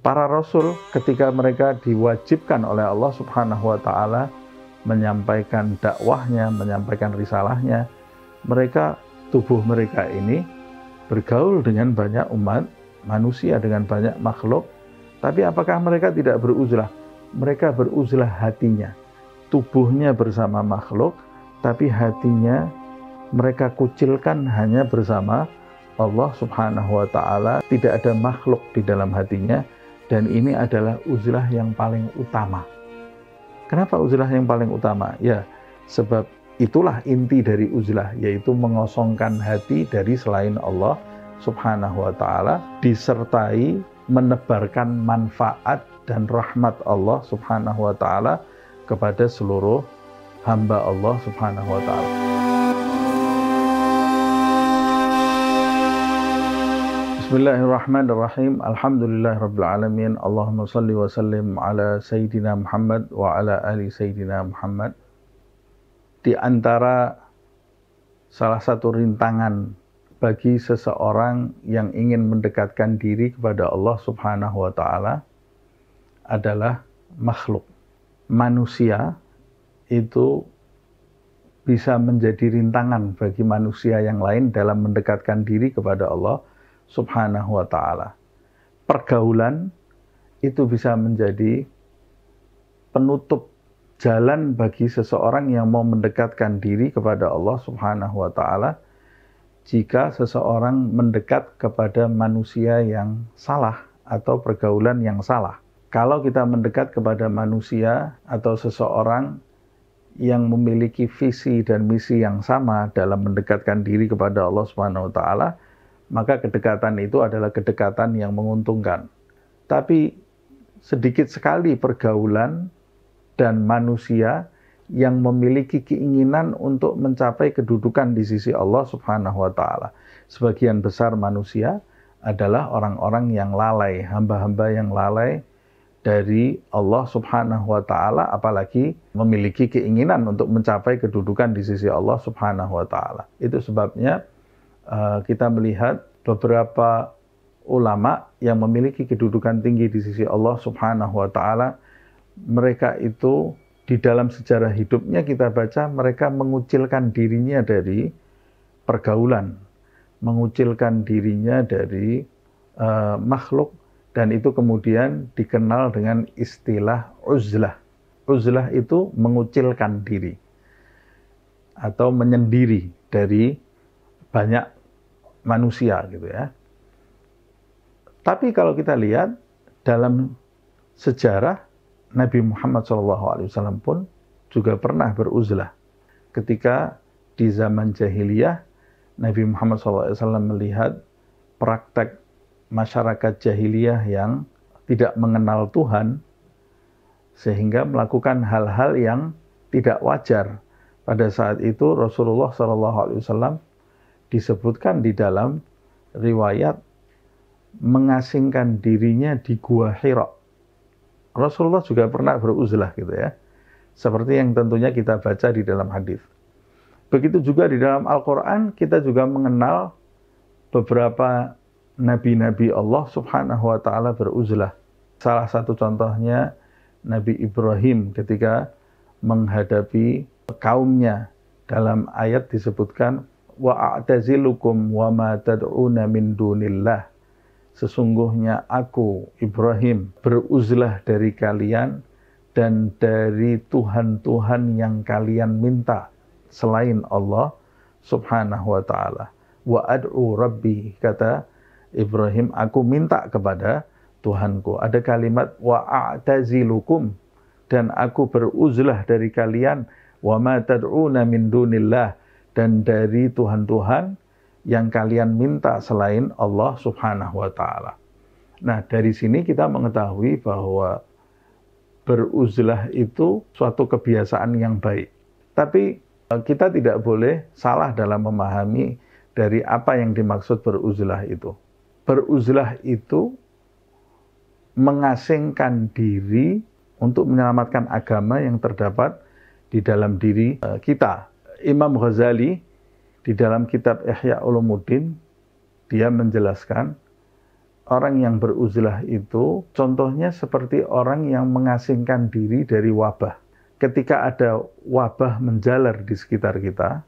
para rasul ketika mereka diwajibkan oleh Allah Subhanahu wa taala menyampaikan dakwahnya, menyampaikan risalahnya, mereka tubuh mereka ini bergaul dengan banyak umat manusia dengan banyak makhluk, tapi apakah mereka tidak beruzlah? Mereka beruzlah hatinya. Tubuhnya bersama makhluk, tapi hatinya mereka kucilkan hanya bersama Allah Subhanahu wa taala. Tidak ada makhluk di dalam hatinya, dan ini adalah uzlah yang paling utama. Kenapa uzlah yang paling utama? Ya, sebab itulah inti dari uzlah, yaitu mengosongkan hati dari selain Allah subhanahu wa ta'ala, disertai menebarkan manfaat dan rahmat Allah subhanahu wa ta'ala kepada seluruh hamba Allah subhanahu wa ta'ala. Bismillahirrahmanirrahim. Alhamdulillahirabbil alamin. Allahumma shalli wa sallim ala sayyidina Muhammad wa ala ali sayyidina Muhammad. Di antara salah satu rintangan bagi seseorang yang ingin mendekatkan diri kepada Allah Subhanahu wa taala adalah makhluk. Manusia itu bisa menjadi rintangan bagi manusia yang lain dalam mendekatkan diri kepada Allah Subhanahu wa taala. Pergaulan itu bisa menjadi penutup jalan bagi seseorang yang mau mendekatkan diri kepada Allah Subhanahu wa taala jika seseorang mendekat kepada manusia yang salah atau pergaulan yang salah. Kalau kita mendekat kepada manusia atau seseorang yang memiliki visi dan misi yang sama dalam mendekatkan diri kepada Allah Subhanahu wa taala, maka kedekatan itu adalah kedekatan yang menguntungkan. Tapi sedikit sekali pergaulan dan manusia yang memiliki keinginan untuk mencapai kedudukan di sisi Allah Subhanahu wa taala. Sebagian besar manusia adalah orang-orang yang lalai, hamba-hamba yang lalai dari Allah Subhanahu wa taala apalagi memiliki keinginan untuk mencapai kedudukan di sisi Allah Subhanahu wa taala. Itu sebabnya eh, kita melihat beberapa ulama yang memiliki kedudukan tinggi di sisi Allah Subhanahu wa taala mereka itu di dalam sejarah hidupnya kita baca mereka mengucilkan dirinya dari pergaulan mengucilkan dirinya dari uh, makhluk dan itu kemudian dikenal dengan istilah uzlah uzlah itu mengucilkan diri atau menyendiri dari banyak manusia gitu ya. Tapi kalau kita lihat dalam sejarah Nabi Muhammad SAW pun juga pernah beruzlah ketika di zaman jahiliyah Nabi Muhammad SAW melihat praktek masyarakat jahiliyah yang tidak mengenal Tuhan sehingga melakukan hal-hal yang tidak wajar. Pada saat itu Rasulullah SAW disebutkan di dalam riwayat mengasingkan dirinya di gua Hira. Rasulullah juga pernah beruzlah gitu ya. Seperti yang tentunya kita baca di dalam hadis. Begitu juga di dalam Al-Qur'an kita juga mengenal beberapa nabi-nabi Allah Subhanahu wa taala beruzlah. Salah satu contohnya Nabi Ibrahim ketika menghadapi kaumnya dalam ayat disebutkan wa a'tazilukum wa ma tad'una min dunillah. Sesungguhnya aku Ibrahim beruzlah dari kalian dan dari Tuhan-Tuhan yang kalian minta selain Allah subhanahu wa ta'ala. Wa ad'u rabbi, kata Ibrahim, aku minta kepada Tuhanku. Ada kalimat wa a'tazilukum dan aku beruzlah dari kalian wa ma tad'una min dunillah dan dari Tuhan-Tuhan yang kalian minta selain Allah Subhanahu wa Ta'ala. Nah, dari sini kita mengetahui bahwa beruzlah itu suatu kebiasaan yang baik, tapi e, kita tidak boleh salah dalam memahami dari apa yang dimaksud beruzlah itu. Beruzlah itu mengasingkan diri untuk menyelamatkan agama yang terdapat di dalam diri e, kita, Imam Ghazali di dalam kitab Ihya Ulumuddin dia menjelaskan orang yang beruzlah itu contohnya seperti orang yang mengasingkan diri dari wabah. Ketika ada wabah menjalar di sekitar kita,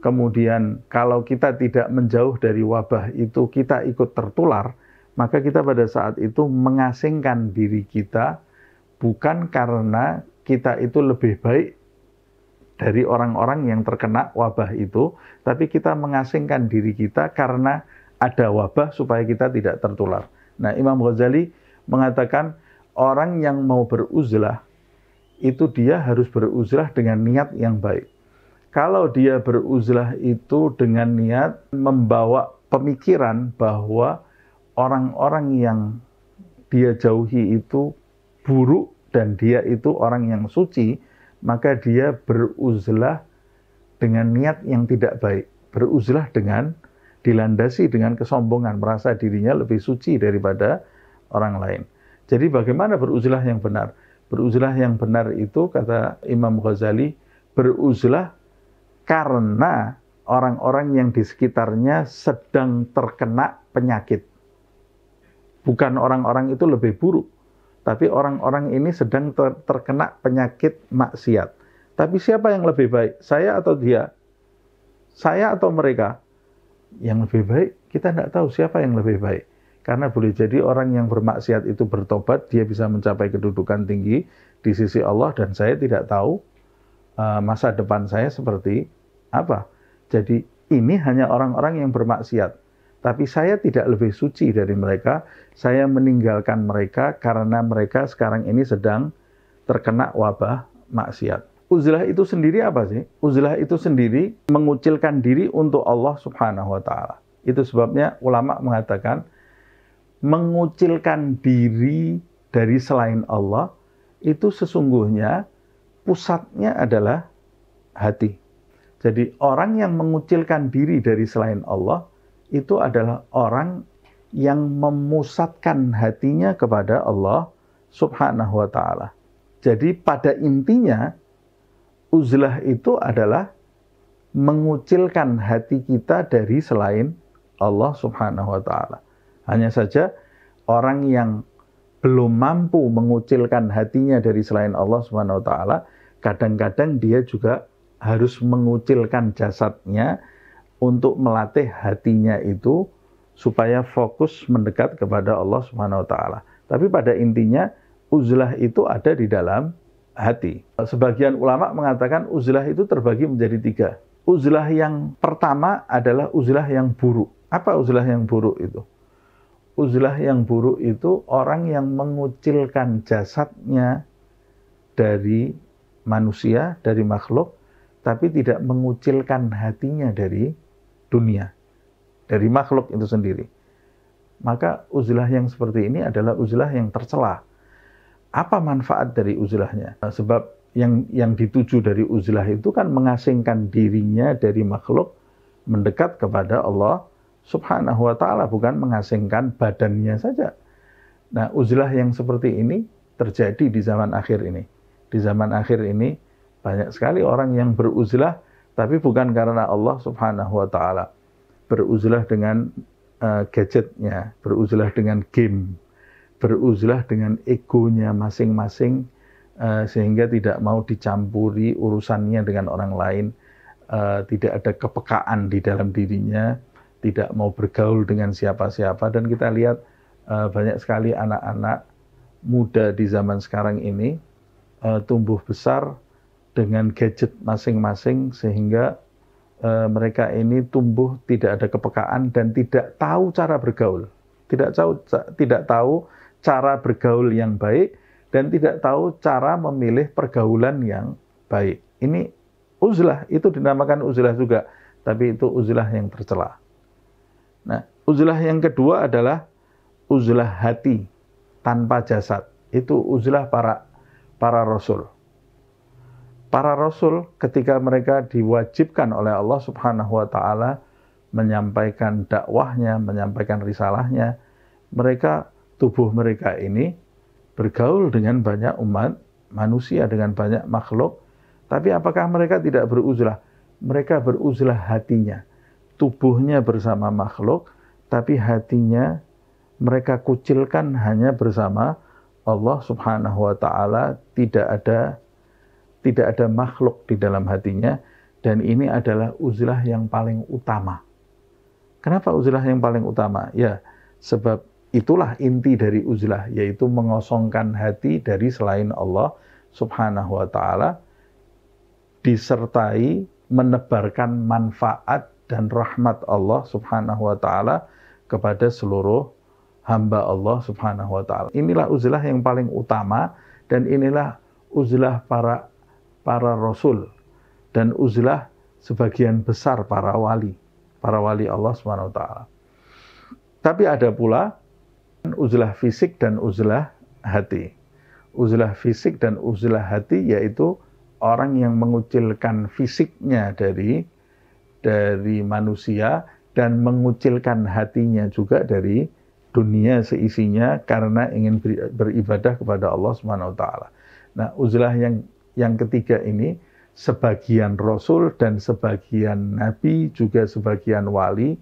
kemudian kalau kita tidak menjauh dari wabah itu kita ikut tertular, maka kita pada saat itu mengasingkan diri kita bukan karena kita itu lebih baik dari orang-orang yang terkena wabah itu, tapi kita mengasingkan diri kita karena ada wabah supaya kita tidak tertular. Nah, Imam Ghazali mengatakan orang yang mau beruzlah itu dia harus beruzlah dengan niat yang baik. Kalau dia beruzlah itu dengan niat membawa pemikiran bahwa orang-orang yang dia jauhi itu buruk dan dia itu orang yang suci, maka dia beruzlah dengan niat yang tidak baik. Beruzlah dengan dilandasi dengan kesombongan, merasa dirinya lebih suci daripada orang lain. Jadi bagaimana beruzlah yang benar? Beruzlah yang benar itu kata Imam Ghazali, beruzlah karena orang-orang yang di sekitarnya sedang terkena penyakit. Bukan orang-orang itu lebih buruk, tapi orang-orang ini sedang ter terkena penyakit maksiat. Tapi siapa yang lebih baik? Saya atau dia? Saya atau mereka? Yang lebih baik, kita tidak tahu siapa yang lebih baik. Karena boleh jadi orang yang bermaksiat itu bertobat, dia bisa mencapai kedudukan tinggi di sisi Allah dan saya tidak tahu eh, masa depan saya seperti apa. Jadi ini hanya orang-orang yang bermaksiat. Tapi saya tidak lebih suci dari mereka. Saya meninggalkan mereka karena mereka sekarang ini sedang terkena wabah maksiat. Uzlah itu sendiri apa sih? Uzlah itu sendiri mengucilkan diri untuk Allah Subhanahu wa taala. Itu sebabnya ulama mengatakan mengucilkan diri dari selain Allah itu sesungguhnya pusatnya adalah hati. Jadi orang yang mengucilkan diri dari selain Allah itu adalah orang yang memusatkan hatinya kepada Allah Subhanahu wa taala. Jadi pada intinya uzlah itu adalah mengucilkan hati kita dari selain Allah Subhanahu wa taala. Hanya saja orang yang belum mampu mengucilkan hatinya dari selain Allah Subhanahu wa taala, kadang-kadang dia juga harus mengucilkan jasadnya untuk melatih hatinya itu supaya fokus mendekat kepada Allah Subhanahu wa taala. Tapi pada intinya uzlah itu ada di dalam hati. Sebagian ulama mengatakan uzlah itu terbagi menjadi tiga. Uzlah yang pertama adalah uzlah yang buruk. Apa uzlah yang buruk itu? Uzlah yang buruk itu orang yang mengucilkan jasadnya dari manusia, dari makhluk, tapi tidak mengucilkan hatinya dari dunia, dari makhluk itu sendiri. Maka uzlah yang seperti ini adalah uzlah yang tercela. Apa manfaat dari uzlahnya? Sebab yang yang dituju dari uzlah itu kan mengasingkan dirinya dari makhluk mendekat kepada Allah Subhanahu wa taala bukan mengasingkan badannya saja. Nah, uzlah yang seperti ini terjadi di zaman akhir ini. Di zaman akhir ini banyak sekali orang yang beruzlah tapi bukan karena Allah Subhanahu wa taala. Beruzlah dengan uh, gadgetnya, beruzlah dengan game, beruzlah dengan egonya masing-masing uh, sehingga tidak mau dicampuri urusannya dengan orang lain. Uh, tidak ada kepekaan di dalam dirinya, tidak mau bergaul dengan siapa-siapa dan kita lihat uh, banyak sekali anak-anak muda di zaman sekarang ini uh, tumbuh besar dengan gadget masing-masing sehingga uh, mereka ini tumbuh tidak ada kepekaan dan tidak tahu cara bergaul. Tidak tahu tidak tahu cara bergaul yang baik dan tidak tahu cara memilih pergaulan yang baik. Ini uzlah, itu dinamakan uzlah juga, tapi itu uzlah yang tercela. Nah, uzlah yang kedua adalah uzlah hati tanpa jasad. Itu uzlah para para rasul para rasul ketika mereka diwajibkan oleh Allah Subhanahu wa taala menyampaikan dakwahnya, menyampaikan risalahnya, mereka tubuh mereka ini bergaul dengan banyak umat manusia dengan banyak makhluk, tapi apakah mereka tidak beruzlah? Mereka beruzlah hatinya. Tubuhnya bersama makhluk, tapi hatinya mereka kucilkan hanya bersama Allah Subhanahu wa taala, tidak ada tidak ada makhluk di dalam hatinya, dan ini adalah uzlah yang paling utama. Kenapa uzlah yang paling utama? Ya, sebab itulah inti dari uzlah, yaitu mengosongkan hati dari selain Allah Subhanahu wa Ta'ala, disertai menebarkan manfaat dan rahmat Allah Subhanahu wa Ta'ala kepada seluruh hamba Allah Subhanahu wa Ta'ala. Inilah uzlah yang paling utama, dan inilah uzlah para para rasul dan uzlah sebagian besar para wali, para wali Allah Subhanahu wa taala. Tapi ada pula uzlah fisik dan uzlah hati. Uzlah fisik dan uzlah hati yaitu orang yang mengucilkan fisiknya dari dari manusia dan mengucilkan hatinya juga dari dunia seisinya karena ingin beribadah kepada Allah Subhanahu wa taala. Nah, uzlah yang yang ketiga ini sebagian rasul dan sebagian nabi juga sebagian wali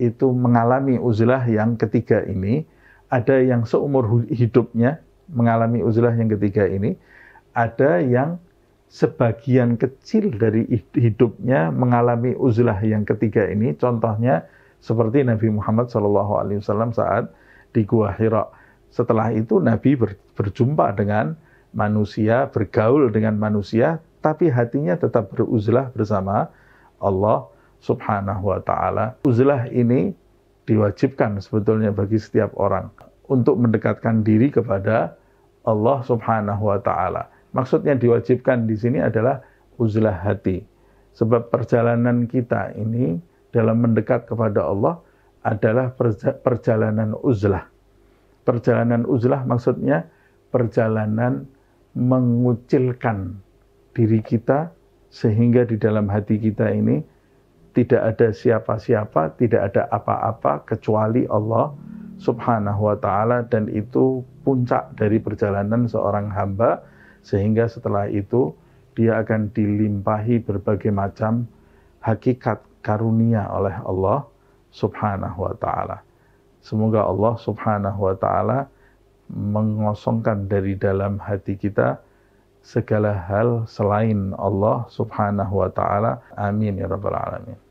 itu mengalami uzlah yang ketiga ini ada yang seumur hidupnya mengalami uzlah yang ketiga ini ada yang sebagian kecil dari hidupnya mengalami uzlah yang ketiga ini contohnya seperti Nabi Muhammad SAW saat di Gua Hira. Setelah itu Nabi berjumpa dengan manusia, bergaul dengan manusia, tapi hatinya tetap beruzlah bersama Allah Subhanahu wa taala. Uzlah ini diwajibkan sebetulnya bagi setiap orang untuk mendekatkan diri kepada Allah Subhanahu wa taala. Maksudnya diwajibkan di sini adalah uzlah hati. Sebab perjalanan kita ini dalam mendekat kepada Allah adalah perjalanan uzlah. Perjalanan uzlah maksudnya perjalanan mengucilkan diri kita sehingga di dalam hati kita ini tidak ada siapa-siapa, tidak ada apa-apa kecuali Allah Subhanahu wa taala dan itu puncak dari perjalanan seorang hamba sehingga setelah itu dia akan dilimpahi berbagai macam hakikat karunia oleh Allah Subhanahu wa taala. Semoga Allah Subhanahu wa taala mengosongkan dari dalam hati kita segala hal selain Allah Subhanahu wa taala. Amin ya rabbal alamin.